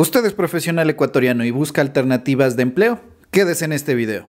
Usted es profesional ecuatoriano y busca alternativas de empleo. Quédese en este video.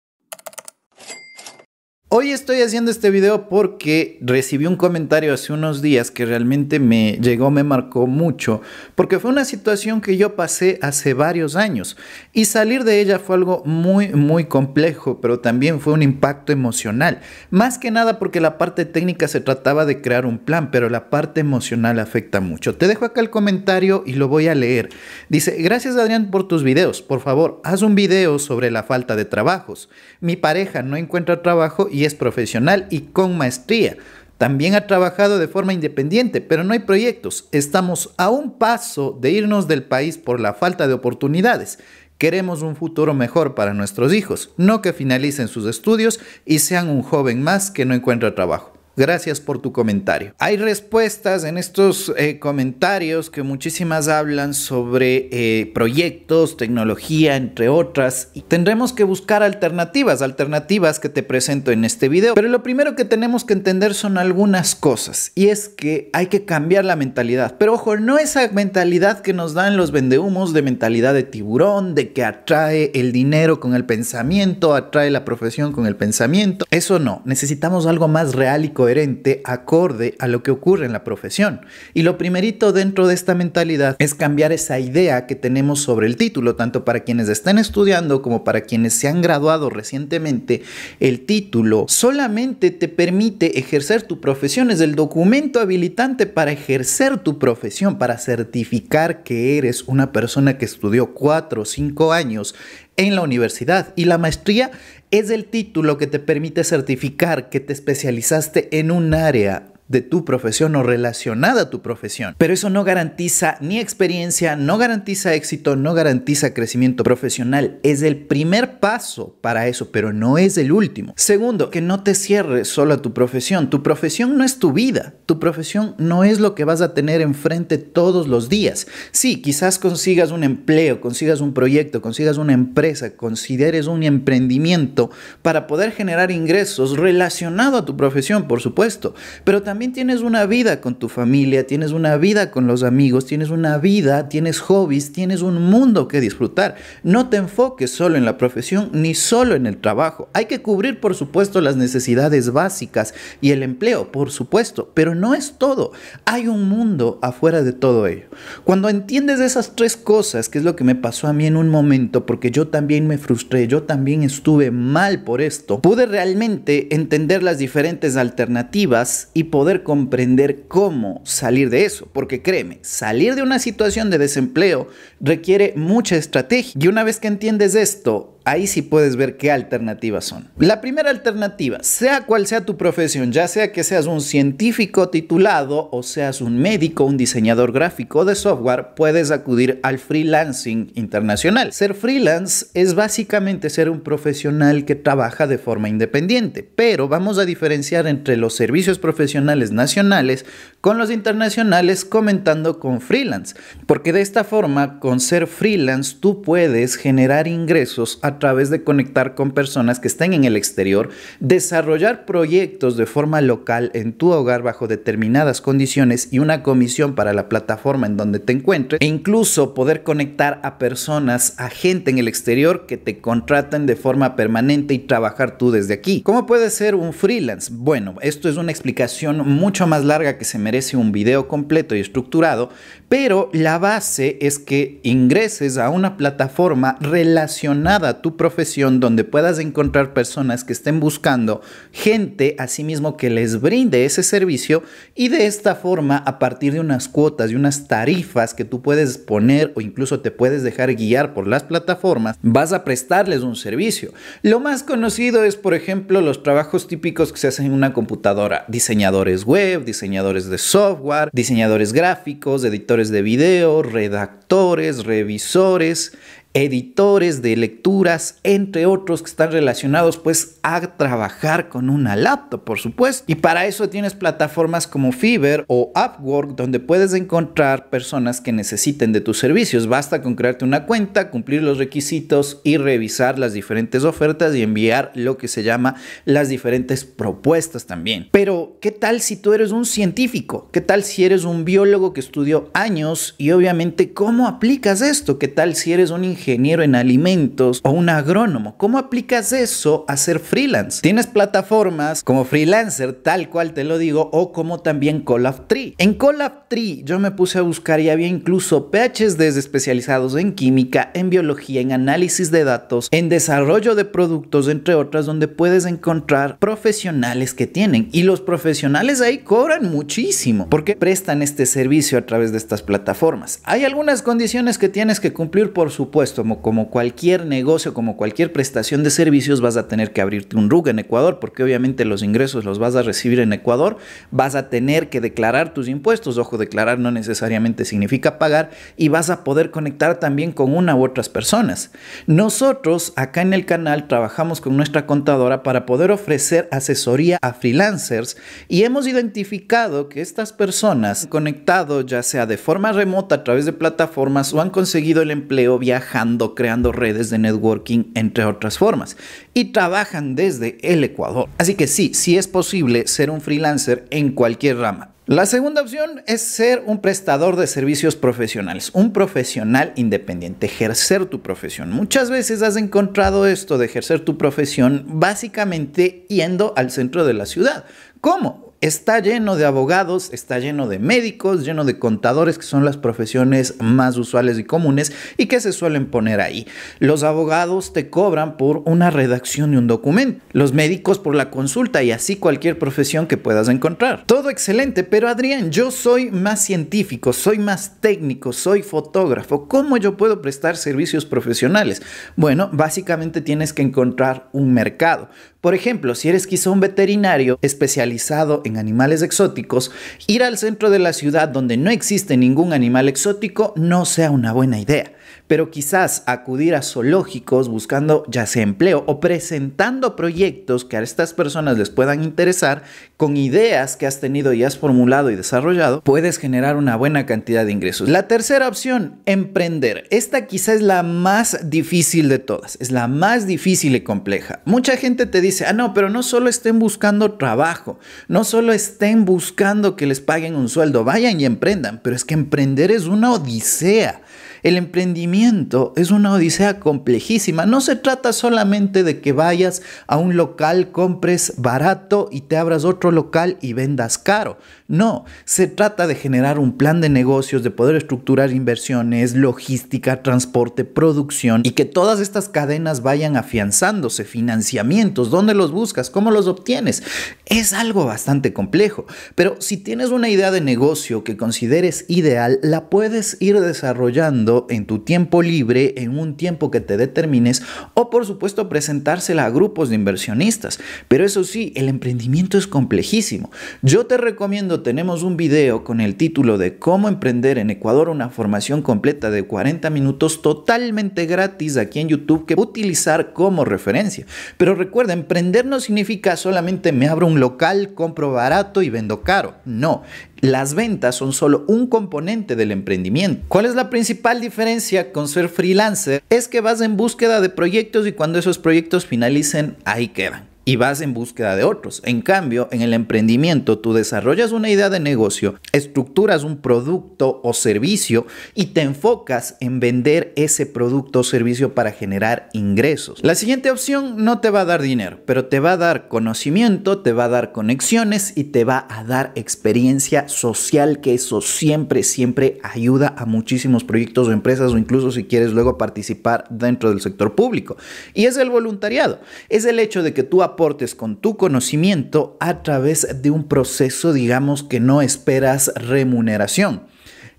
Hoy estoy haciendo este video porque recibí un comentario hace unos días que realmente me llegó, me marcó mucho, porque fue una situación que yo pasé hace varios años y salir de ella fue algo muy, muy complejo, pero también fue un impacto emocional. Más que nada porque la parte técnica se trataba de crear un plan, pero la parte emocional afecta mucho. Te dejo acá el comentario y lo voy a leer. Dice, gracias Adrián por tus videos, por favor, haz un video sobre la falta de trabajos. Mi pareja no encuentra trabajo y y es profesional y con maestría. También ha trabajado de forma independiente, pero no hay proyectos. Estamos a un paso de irnos del país por la falta de oportunidades. Queremos un futuro mejor para nuestros hijos, no que finalicen sus estudios y sean un joven más que no encuentra trabajo. Gracias por tu comentario. Hay respuestas en estos eh, comentarios que muchísimas hablan sobre eh, proyectos, tecnología, entre otras. Y tendremos que buscar alternativas, alternativas que te presento en este video. Pero lo primero que tenemos que entender son algunas cosas. Y es que hay que cambiar la mentalidad. Pero ojo, no esa mentalidad que nos dan los vendehumos de mentalidad de tiburón, de que atrae el dinero con el pensamiento, atrae la profesión con el pensamiento. Eso no. Necesitamos algo más real y coherente acorde a lo que ocurre en la profesión. Y lo primerito dentro de esta mentalidad es cambiar esa idea que tenemos sobre el título, tanto para quienes estén estudiando como para quienes se han graduado recientemente. El título solamente te permite ejercer tu profesión, es el documento habilitante para ejercer tu profesión, para certificar que eres una persona que estudió cuatro o cinco años en la universidad y la maestría es el título que te permite certificar que te especializaste en un área de tu profesión o relacionada a tu profesión. Pero eso no garantiza ni experiencia, no garantiza éxito, no garantiza crecimiento profesional. Es el primer paso para eso, pero no es el último. Segundo, que no te cierres solo a tu profesión. Tu profesión no es tu vida. Tu profesión no es lo que vas a tener enfrente todos los días. Sí, quizás consigas un empleo, consigas un proyecto, consigas una empresa, consideres un emprendimiento para poder generar ingresos relacionado a tu profesión, por supuesto. Pero también tienes una vida con tu familia, tienes una vida con los amigos, tienes una vida, tienes hobbies, tienes un mundo que disfrutar. No te enfoques solo en la profesión ni solo en el trabajo. Hay que cubrir, por supuesto, las necesidades básicas y el empleo, por supuesto, pero no es todo. Hay un mundo afuera de todo ello. Cuando entiendes esas tres cosas, que es lo que me pasó a mí en un momento, porque yo también me frustré, yo también estuve mal por esto, pude realmente entender las diferentes alternativas y poder comprender cómo salir de eso. Porque créeme, salir de una situación de desempleo requiere mucha estrategia. Y una vez que entiendes esto, ahí sí puedes ver qué alternativas son. La primera alternativa, sea cual sea tu profesión, ya sea que seas un científico titulado o seas un médico, un diseñador gráfico de software, puedes acudir al freelancing internacional. Ser freelance es básicamente ser un profesional que trabaja de forma independiente, pero vamos a diferenciar entre los servicios profesionales nacionales con los internacionales comentando con freelance, porque de esta forma, con ser freelance, tú puedes generar ingresos a través de conectar con personas que estén en el exterior, desarrollar proyectos de forma local en tu hogar bajo determinadas condiciones y una comisión para la plataforma en donde te encuentres, e incluso poder conectar a personas, a gente en el exterior que te contraten de forma permanente y trabajar tú desde aquí. ¿Cómo puede ser un freelance? Bueno, esto es una explicación mucho más larga que se merece un video completo y estructurado, pero la base es que ingreses a una plataforma relacionada a tu profesión donde puedas encontrar personas que estén buscando gente mismo que les brinde ese servicio y de esta forma a partir de unas cuotas y unas tarifas que tú puedes poner o incluso te puedes dejar guiar por las plataformas, vas a prestarles un servicio. Lo más conocido es por ejemplo los trabajos típicos que se hacen en una computadora, diseñadores web, diseñadores de software, diseñadores gráficos, editores de video, redactores, revisores, editores de lecturas, entre otros que están relacionados pues a trabajar con una laptop, por supuesto. Y para eso tienes plataformas como Fiverr o Upwork donde puedes encontrar personas que necesiten de tus servicios. Basta con crearte una cuenta, cumplir los requisitos y revisar las diferentes ofertas y enviar lo que se llama las diferentes propuestas también. Pero, ¿qué tal si tú eres un científico? ¿Qué tal si eres un biólogo que estudió años y obviamente cómo aplicas esto? ¿Qué tal si eres un ingeniero ingeniero en alimentos o un agrónomo. ¿Cómo aplicas eso a ser freelance? Tienes plataformas como freelancer, tal cual te lo digo, o como también Call of Tree. En Call of Tree yo me puse a buscar y había incluso PhDs especializados en química, en biología, en análisis de datos, en desarrollo de productos, entre otras, donde puedes encontrar profesionales que tienen. Y los profesionales ahí cobran muchísimo porque prestan este servicio a través de estas plataformas. Hay algunas condiciones que tienes que cumplir, por supuesto como, cualquier negocio, como cualquier prestación de servicios, vas a tener que abrirte un RUG en Ecuador, porque obviamente los ingresos los vas a recibir en Ecuador, vas a tener que declarar tus impuestos, ojo, declarar no necesariamente significa pagar, y vas a poder conectar también con una u otras personas. Nosotros acá en el canal trabajamos con nuestra contadora para poder ofrecer asesoría a freelancers y hemos identificado que estas personas conectado ya sea de forma remota a través de plataformas o han conseguido el empleo viajando creando redes de networking, entre otras formas. Y trabajan desde el Ecuador. Así que sí, sí es posible ser un freelancer en cualquier rama. La segunda opción es ser un prestador de servicios profesionales, un profesional independiente, ejercer tu profesión. Muchas veces has encontrado esto de ejercer tu profesión básicamente yendo al centro de la ciudad. ¿Cómo? está lleno de abogados, está lleno de médicos, lleno de contadores, que son las profesiones más usuales y comunes y que se suelen poner ahí. Los abogados te cobran por una redacción de un documento, los médicos por la consulta y así cualquier profesión que puedas encontrar. Todo excelente, pero Adrián, yo soy más científico, soy más técnico, soy fotógrafo. ¿Cómo yo puedo prestar servicios profesionales? Bueno, básicamente tienes que encontrar un mercado. Por ejemplo, si eres quizá un veterinario especializado animales exóticos, ir al centro de la ciudad donde no existe ningún animal exótico no sea una buena idea pero quizás acudir a zoológicos buscando ya sea empleo o presentando proyectos que a estas personas les puedan interesar con ideas que has tenido y has formulado y desarrollado, puedes generar una buena cantidad de ingresos. La tercera opción, emprender. Esta quizás es la más difícil de todas, es la más difícil y compleja. Mucha gente te dice, ah, no, pero no solo estén buscando trabajo, no solo estén buscando que les paguen un sueldo, vayan y emprendan, pero es que emprender es una odisea. El emprendimiento es una odisea complejísima. No se trata solamente de que vayas a un local, compres barato y te abras otro local y vendas caro. No, se trata de generar un plan de negocios, de poder estructurar inversiones, logística, transporte, producción y que todas estas cadenas vayan afianzándose, financiamientos, dónde los buscas, cómo los obtienes. Es algo bastante complejo, pero si tienes una idea de negocio que consideres ideal, la puedes ir desarrollando en tu tiempo libre, en un tiempo que te determines, o por supuesto presentársela a grupos de inversionistas. Pero eso sí, el emprendimiento es complejísimo. Yo te recomiendo, tenemos un video con el título de cómo emprender en Ecuador una formación completa de 40 minutos totalmente gratis aquí en YouTube que utilizar como referencia. Pero recuerda, emprender no significa solamente me abro un local, compro barato y vendo caro. No, las ventas son solo un componente del emprendimiento. ¿Cuál es la principal diferencia con ser freelancer? Es que vas en búsqueda de proyectos y cuando esos proyectos finalicen, ahí quedan y vas en búsqueda de otros. En cambio, en el emprendimiento tú desarrollas una idea de negocio, estructuras un producto o servicio y te enfocas en vender ese producto o servicio para generar ingresos. La siguiente opción no te va a dar dinero, pero te va a dar conocimiento, te va a dar conexiones y te va a dar experiencia social que eso siempre, siempre ayuda a muchísimos proyectos o empresas o incluso si quieres luego participar dentro del sector público. Y es el voluntariado, es el hecho de que tú aportes con tu conocimiento a través de un proceso, digamos, que no esperas remuneración.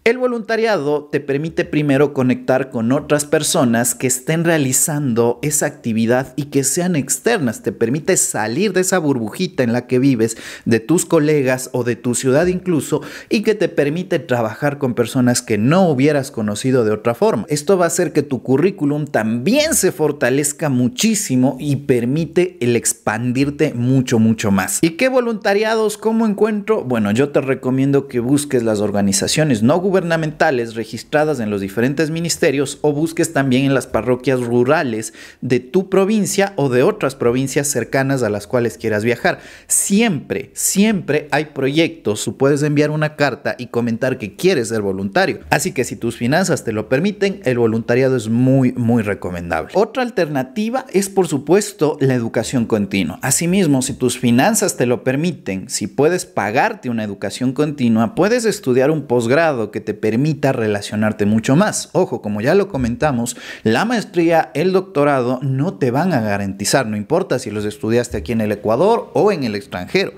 El voluntariado te permite primero conectar con otras personas que estén realizando esa actividad y que sean externas. Te permite salir de esa burbujita en la que vives, de tus colegas o de tu ciudad incluso, y que te permite trabajar con personas que no hubieras conocido de otra forma. Esto va a hacer que tu currículum también se fortalezca muchísimo y permite el expandirte mucho, mucho más. ¿Y qué voluntariados? ¿Cómo encuentro? Bueno, yo te recomiendo que busques las organizaciones no gubernamentales registradas en los diferentes ministerios o busques también en las parroquias rurales de tu provincia o de otras provincias cercanas a las cuales quieras viajar. Siempre, siempre hay proyectos. o puedes enviar una carta y comentar que quieres ser voluntario. Así que si tus finanzas te lo permiten, el voluntariado es muy, muy recomendable. Otra alternativa es, por supuesto, la educación continua. Asimismo, si tus finanzas te lo permiten, si puedes pagarte una educación continua, puedes estudiar un posgrado que te permita relacionarte mucho más. Ojo, como ya lo comentamos, la maestría, el doctorado no te van a garantizar, no importa si los estudiaste aquí en el Ecuador o en el extranjero.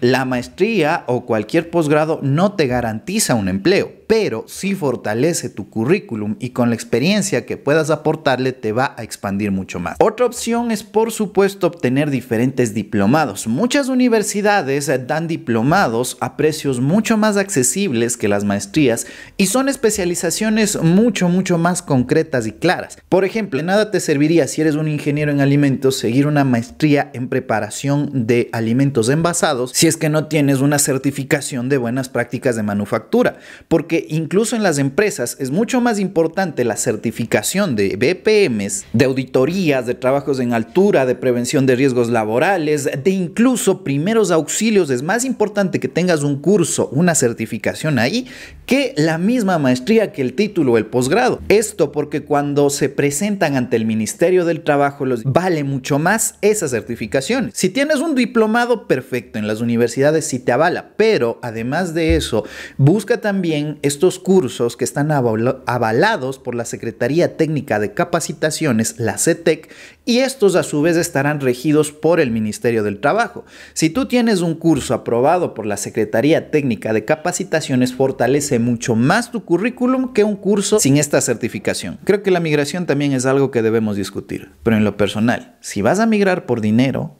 La maestría o cualquier posgrado no te garantiza un empleo pero si fortalece tu currículum y con la experiencia que puedas aportarle te va a expandir mucho más. Otra opción es por supuesto obtener diferentes diplomados. Muchas universidades eh, dan diplomados a precios mucho más accesibles que las maestrías y son especializaciones mucho mucho más concretas y claras. Por ejemplo, nada te serviría si eres un ingeniero en alimentos seguir una maestría en preparación de alimentos envasados si es que no tienes una certificación de buenas prácticas de manufactura, porque incluso en las empresas es mucho más importante la certificación de BPMs, de auditorías, de trabajos en altura, de prevención de riesgos laborales, de incluso primeros auxilios. Es más importante que tengas un curso, una certificación ahí, que la misma maestría, que el título o el posgrado. Esto porque cuando se presentan ante el Ministerio del Trabajo, los vale mucho más esa certificación. Si tienes un diplomado perfecto en las universidades, si sí te avala, pero además de eso, busca también estos cursos que están avalados por la Secretaría Técnica de Capacitaciones, la CETEC, e y estos a su vez estarán regidos por el Ministerio del Trabajo. Si tú tienes un curso aprobado por la Secretaría Técnica de Capacitaciones, fortalece mucho más tu currículum que un curso sin esta certificación. Creo que la migración también es algo que debemos discutir, pero en lo personal, si vas a migrar por dinero,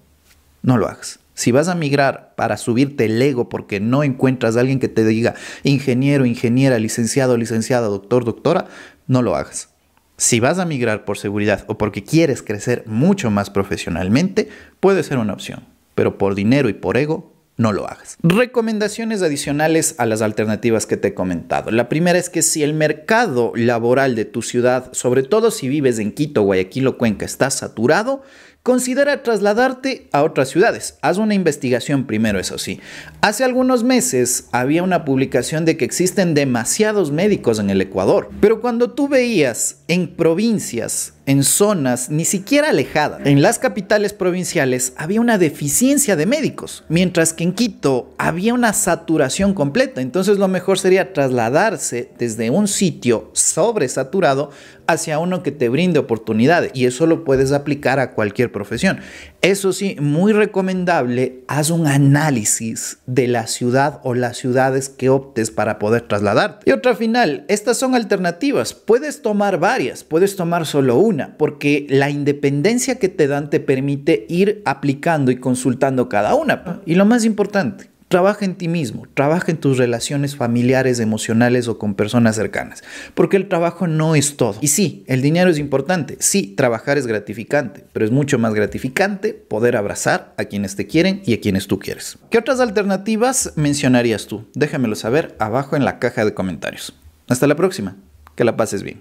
no lo hagas. Si vas a migrar para subirte el ego porque no encuentras a alguien que te diga ingeniero, ingeniera, licenciado, licenciada, doctor, doctora, no lo hagas. Si vas a migrar por seguridad o porque quieres crecer mucho más profesionalmente, puede ser una opción, pero por dinero y por ego, no lo hagas. Recomendaciones adicionales a las alternativas que te he comentado. La primera es que si el mercado laboral de tu ciudad, sobre todo si vives en Quito, Guayaquil o Cuenca, está saturado, considera trasladarte a otras ciudades. Haz una investigación primero, eso sí. Hace algunos meses había una publicación de que existen demasiados médicos en el Ecuador, pero cuando tú veías en provincias en zonas ni siquiera alejadas. En las capitales provinciales había una deficiencia de médicos, mientras que en Quito había una saturación completa. Entonces lo mejor sería trasladarse desde un sitio sobresaturado hacia uno que te brinde oportunidades y eso lo puedes aplicar a cualquier profesión. Eso sí, muy recomendable, haz un análisis de la ciudad o las ciudades que optes para poder trasladarte. Y otra final, estas son alternativas, puedes tomar varias, puedes tomar solo una porque la independencia que te dan te permite ir aplicando y consultando cada una. Y lo más importante, trabaja en ti mismo, trabaja en tus relaciones familiares, emocionales o con personas cercanas, porque el trabajo no es todo. Y sí, el dinero es importante, sí, trabajar es gratificante, pero es mucho más gratificante poder abrazar a quienes te quieren y a quienes tú quieres. ¿Qué otras alternativas mencionarías tú? Déjamelo saber abajo en la caja de comentarios. Hasta la próxima, que la pases bien.